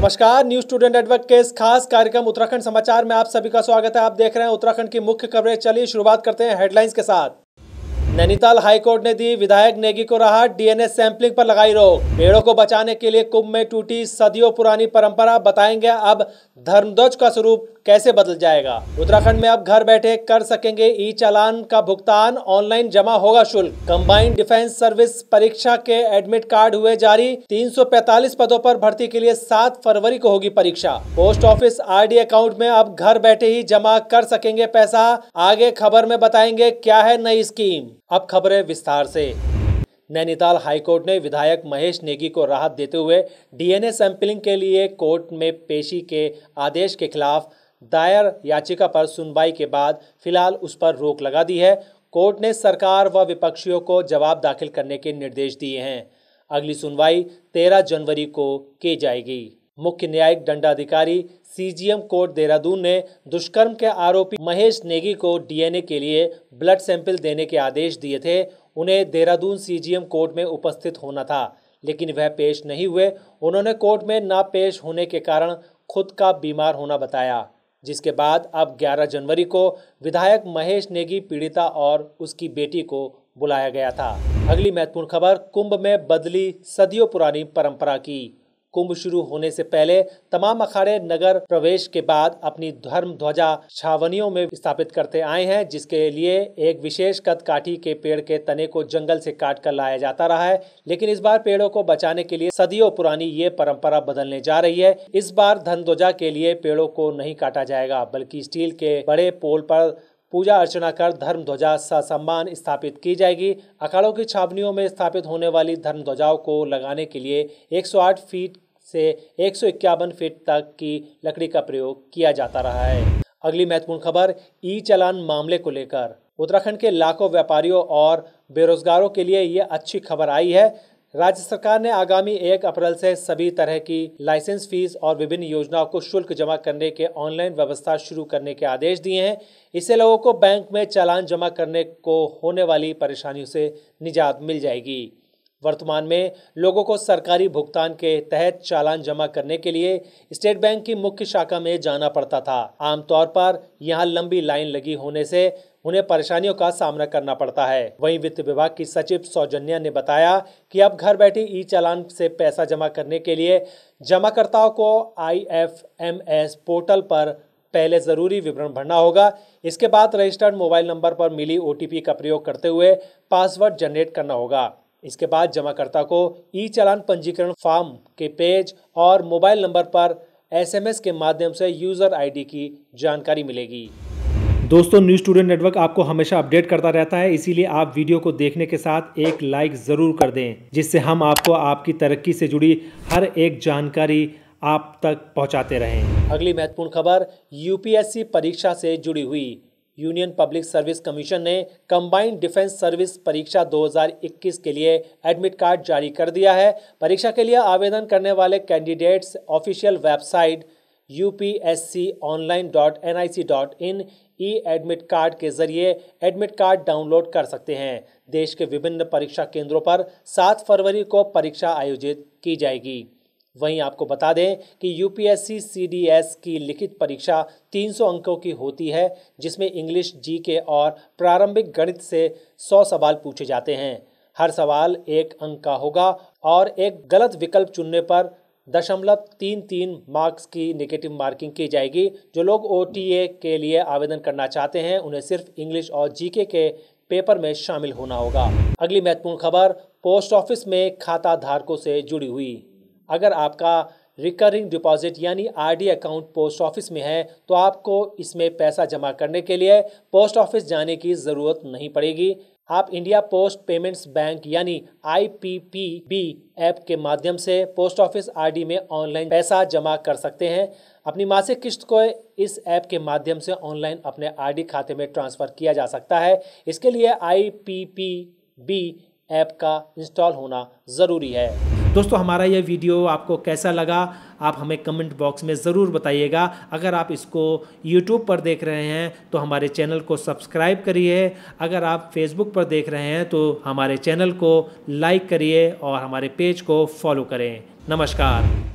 नमस्कार news student network के इस खास कार्यक्रम उत्तराखंड समाचार में आप सभी का स्वागत है आप देख रहे हैं उत्तराखंड की मुख्य खबरें चलिए शुरुआत करते हैं हेडलाइंस के साथ नैनीताल हाईकोर्ट ने दी विधायक नेगी को रहा डीएनए सैंपलिंग पर लगाई रोक पेड़ों को बचाने के लिए कुंभ में टूटी सदियों पुरानी परंपरा बताएंगे अब धर्मध्वज का स्वरूप कैसे बदल जाएगा उत्तराखंड में अब घर बैठे कर सकेंगे ई चालान का भुगतान ऑनलाइन जमा होगा शुल्क कंबाइंड डिफेंस सर्विस परीक्षा के एडमिट कार्ड हुए जारी 345 पदों पर भर्ती के लिए 7 फरवरी को होगी परीक्षा पोस्ट ऑफिस आर अकाउंट में अब घर बैठे ही जमा कर सकेंगे पैसा आगे खबर में बताएंगे क्या है नई स्कीम अब खबरें विस्तार से नैनीताल हाईकोर्ट ने विधायक महेश नेगी को राहत देते हुए डीएनए सैंपलिंग के लिए कोर्ट में पेशी के आदेश के खिलाफ दायर याचिका पर सुनवाई के बाद फिलहाल उस पर रोक लगा दी है कोर्ट ने सरकार व विपक्षियों को जवाब दाखिल करने के निर्देश दिए हैं अगली सुनवाई 13 जनवरी को की जाएगी मुख्य न्यायिक दंडाधिकारी सीजीएम कोर्ट देहरादून ने दुष्कर्म के आरोपी महेश नेगी को डीएनए के लिए ब्लड सैंपल देने के आदेश दिए थे उन्हें देहरादून सीजीएम कोर्ट में उपस्थित होना था लेकिन वह पेश नहीं हुए उन्होंने कोर्ट में ना पेश होने के कारण खुद का बीमार होना बताया जिसके बाद अब 11 जनवरी को विधायक महेश नेगी पीड़िता और उसकी बेटी को बुलाया गया था अगली महत्वपूर्ण खबर कुंभ में बदली सदियों पुरानी परंपरा की कुंभ शुरू होने से पहले तमाम अखाड़े नगर प्रवेश के बाद अपनी धर्म ध्वजा छावनियों में स्थापित करते आए हैं जिसके लिए एक विशेष कद काठी के पेड़ के तने को जंगल से काट कर लाया जाता रहा है लेकिन इस बार पेड़ों को बचाने के लिए सदियों पुरानी ये परंपरा बदलने जा रही है इस बार धन ध्वजा के लिए पेड़ों को नहीं काटा जाएगा बल्कि स्टील के बड़े पोल पर पूजा अर्चना कर धर्म ध्वजा सम्मान स्थापित की जाएगी अखाड़ों की छावनियों में स्थापित होने वाली धर्म ध्वजाओं को लगाने के लिए 108 फीट से एक फीट तक की लकड़ी का प्रयोग किया जाता रहा है अगली महत्वपूर्ण खबर ई चलान मामले को लेकर उत्तराखंड के लाखों व्यापारियों और बेरोजगारों के लिए ये अच्छी खबर आई है राज्य सरकार ने आगामी एक अप्रैल से सभी तरह की लाइसेंस फीस और विभिन्न योजनाओं को शुल्क जमा करने के ऑनलाइन व्यवस्था शुरू करने के आदेश दिए हैं इससे लोगों को बैंक में चालान जमा करने को होने वाली परेशानियों से निजात मिल जाएगी वर्तमान में लोगों को सरकारी भुगतान के तहत चालान जमा करने के लिए स्टेट बैंक की मुख्य शाखा में जाना पड़ता था आमतौर पर यहाँ लंबी लाइन लगी होने से उन्हें परेशानियों का सामना करना पड़ता है वहीं वित्त विभाग की सचिव सौजन्या ने बताया कि अब घर बैठे ई चालान से पैसा जमा करने के लिए जमाकर्ताओं को I F M S portal पर पहले ज़रूरी विवरण भरना होगा इसके बाद रजिस्टर्ड मोबाइल नंबर पर मिली ओ का प्रयोग करते हुए पासवर्ड जनरेट करना होगा इसके बाद जमाकर्ता को ई चालान पंजीकरण फॉर्म के पेज और मोबाइल नंबर पर एसएमएस के माध्यम से यूज़र आईडी की जानकारी मिलेगी दोस्तों न्यूज स्टूडेंट नेटवर्क आपको हमेशा अपडेट करता रहता है इसीलिए आप वीडियो को देखने के साथ एक लाइक ज़रूर कर दें जिससे हम आपको आपकी तरक्की से जुड़ी हर एक जानकारी आप तक पहुंचाते रहें अगली महत्वपूर्ण खबर यूपीएससी परीक्षा से जुड़ी हुई यूनियन पब्लिक सर्विस कमीशन ने कंबाइंड डिफेंस सर्विस परीक्षा 2021 के लिए एडमिट कार्ड जारी कर दिया है परीक्षा के लिए आवेदन करने वाले candidates official website U P S C online dot N I C dot in E admit card के जरिए एडमिट कार्ड डाउनलोड कर सकते हैं देश के विभिन्न परीक्षा केंद्रों पर सात फरवरी को परीक्षा आयोजित की जाएगी वहीं आपको बता दें कि यूपीएससी सीडीएस की लिखित परीक्षा 300 अंकों की होती है जिसमें इंग्लिश जीके और प्रारंभिक गणित से 100 सवाल पूछे जाते हैं हर सवाल एक अंक का होगा और एक गलत विकल्प चुनने पर दशमलव तीन तीन मार्क्स की निगेटिव मार्किंग की जाएगी जो लोग ओ के लिए आवेदन करना चाहते हैं उन्हें सिर्फ इंग्लिश और जीके के पेपर में शामिल होना होगा अगली महत्वपूर्ण खबर पोस्ट ऑफिस में खाता धारकों से जुड़ी हुई अगर आपका रिकरिंग डिपॉजिट यानी आरडी अकाउंट पोस्ट ऑफिस में है तो आपको इसमें पैसा जमा करने के लिए पोस्ट ऑफिस जाने की ज़रूरत नहीं पड़ेगी आप इंडिया पोस्ट पेमेंट्स बैंक यानी आईपीपीबी ऐप के माध्यम से पोस्ट ऑफिस आरडी में ऑनलाइन पैसा जमा कर सकते हैं अपनी मासिक किस्त को इस ऐप के माध्यम से ऑनलाइन अपने आरडी खाते में ट्रांसफ़र किया जा सकता है इसके लिए आईपीपीबी ऐप का इंस्टॉल होना ज़रूरी है दोस्तों हमारा यह वीडियो आपको कैसा लगा आप हमें कमेंट बॉक्स में ज़रूर बताइएगा अगर आप इसको यूट्यूब पर देख रहे हैं तो हमारे चैनल को सब्सक्राइब करिए अगर आप फेसबुक पर देख रहे हैं तो हमारे चैनल को लाइक करिए और हमारे पेज को फॉलो करें नमस्कार